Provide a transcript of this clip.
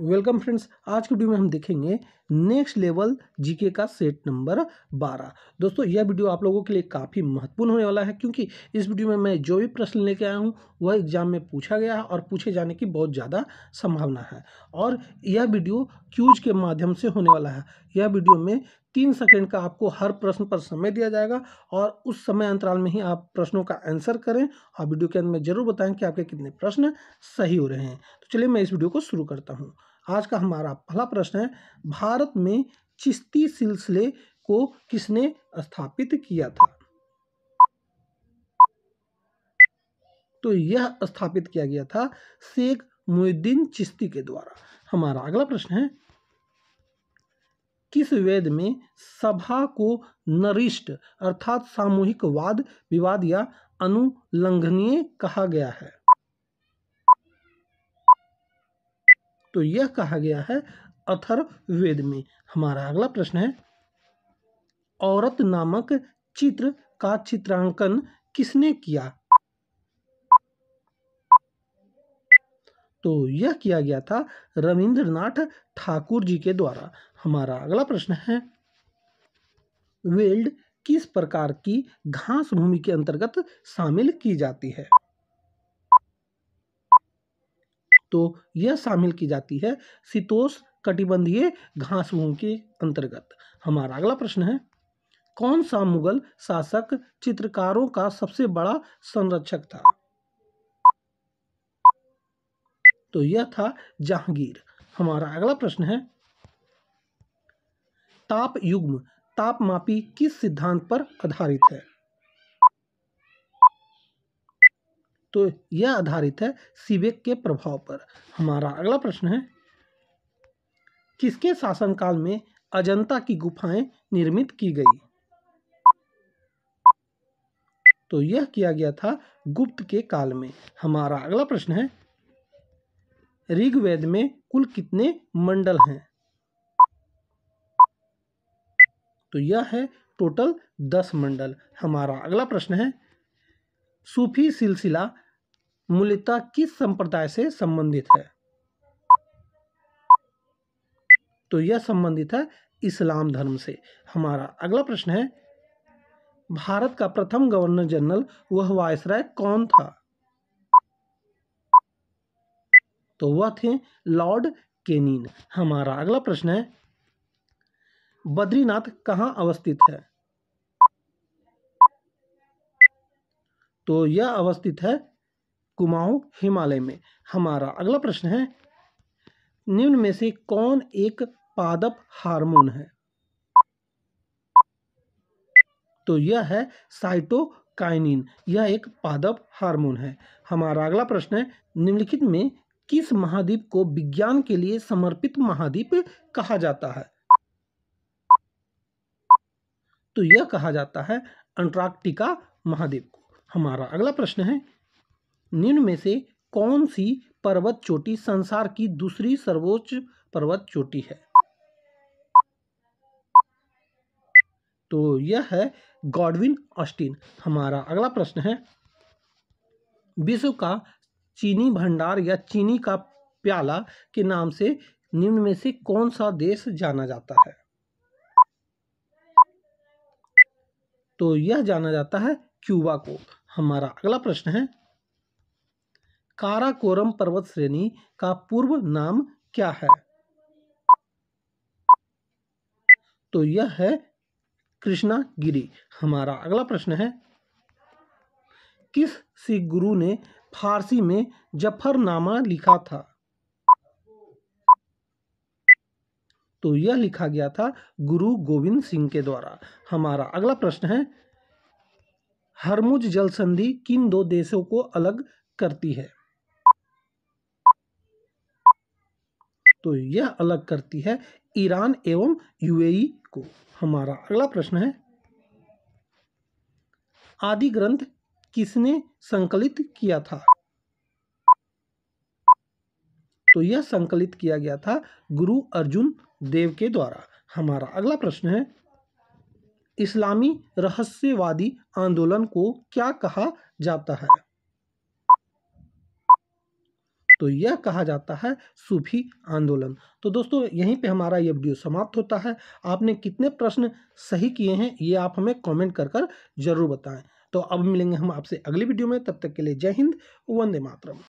welcome friends आज की video में हम देखेंगे नेक्स्ट लेवल जीके का सेट नंबर बारह दोस्तों यह वीडियो आप लोगों के लिए काफ़ी महत्वपूर्ण होने वाला है क्योंकि इस वीडियो में मैं जो भी प्रश्न लेके आया हूँ वह एग्जाम में पूछा गया है और पूछे जाने की बहुत ज़्यादा संभावना है और यह वीडियो क्यूज के माध्यम से होने वाला है यह वीडियो में तीन सेकेंड का आपको हर प्रश्न पर समय दिया जाएगा और उस समय अंतराल में ही आप प्रश्नों का आंसर करें और वीडियो के अंत में जरूर बताएं कि आपके कितने प्रश्न सही हो रहे हैं तो चलिए मैं इस वीडियो को शुरू करता हूँ आज का हमारा पहला प्रश्न है भारत में चिश्ती सिलसिले को किसने स्थापित किया था तो यह स्थापित किया गया था शेख मुहिद्दीन चिश्ती के द्वारा हमारा अगला प्रश्न है किस वेद में सभा को नरिष्ट अर्थात सामूहिक वाद विवाद या अनुलंघनीय कहा गया है तो यह कहा गया है अथर्वेद में हमारा अगला प्रश्न है औरत नामक चित्र का चित्रांकन किसने किया तो यह किया गया था रविंद्रनाथ ठाकुर जी के द्वारा हमारा अगला प्रश्न है वेल्ड किस प्रकार की घास भूमि के अंतर्गत शामिल की जाती है तो यह शामिल की जाती है शीतोष कटिबंधीय घासभूमि के अंतर्गत हमारा अगला प्रश्न है कौन सा मुगल शासक चित्रकारों का सबसे बड़ा संरक्षक था तो यह था जहांगीर हमारा अगला प्रश्न है ताप युग्म तापमापी किस सिद्धांत पर आधारित है तो यह आधारित है सिबेक के प्रभाव पर हमारा अगला प्रश्न है किसके शासनकाल में अजंता की गुफाएं निर्मित की गई तो यह किया गया था गुप्त के काल में हमारा अगला प्रश्न है ऋग्वेद में कुल कितने मंडल हैं तो यह है टोटल दस मंडल हमारा अगला प्रश्न है सूफी सिलसिला मूल्यता किस संप्रदाय से संबंधित है तो यह संबंधित है इस्लाम धर्म से हमारा अगला प्रश्न है भारत का प्रथम गवर्नर जनरल वह वायसराय कौन था तो वह थे लॉर्ड केनिन हमारा अगला प्रश्न है बद्रीनाथ कहां अवस्थित है तो यह अवस्थित है कुमाऊं हिमालय में हमारा अगला प्रश्न है निम्न में से कौन एक पादप हार्मोन है तो यह है साइटोकाइनिन यह एक पादप हार्मोन है हमारा अगला प्रश्न है निम्नलिखित में किस महाद्वीप को विज्ञान के लिए समर्पित महाद्वीप कहा जाता है तो यह कहा जाता है अंटार्कटिका महाद्वीप को हमारा अगला प्रश्न है निम्न में से कौन सी पर्वत चोटी संसार की दूसरी सर्वोच्च पर्वत चोटी है तो यह है गॉडविन ऑस्टिन हमारा अगला प्रश्न है विश्व का चीनी भंडार या चीनी का प्याला के नाम से निम्न में से कौन सा देश जाना जाता है तो यह जाना जाता है क्यूबा को हमारा अगला प्रश्न है काराकोरम पर्वत श्रेणी का पूर्व नाम क्या है तो यह है कृष्णा गिरी हमारा अगला प्रश्न है किस सिख गुरु ने फारसी में जफरनामा लिखा था तो यह लिखा गया था गुरु गोविंद सिंह के द्वारा हमारा अगला प्रश्न है हरमुज जल संधि किन दो देशों को अलग करती है तो यह अलग करती है ईरान एवं यूएई को हमारा अगला प्रश्न है आदि ग्रंथ किसने संकलित किया था तो यह संकलित किया गया था गुरु अर्जुन देव के द्वारा हमारा अगला प्रश्न है इस्लामी रहस्यवादी आंदोलन को क्या कहा जाता है तो यह कहा जाता है सूफी आंदोलन तो दोस्तों यहीं पे हमारा ये वीडियो समाप्त होता है आपने कितने प्रश्न सही किए हैं ये आप हमें कमेंट कर कर जरूर बताएं तो अब मिलेंगे हम आपसे अगली वीडियो में तब तक के लिए जय हिंद वंदे मातरम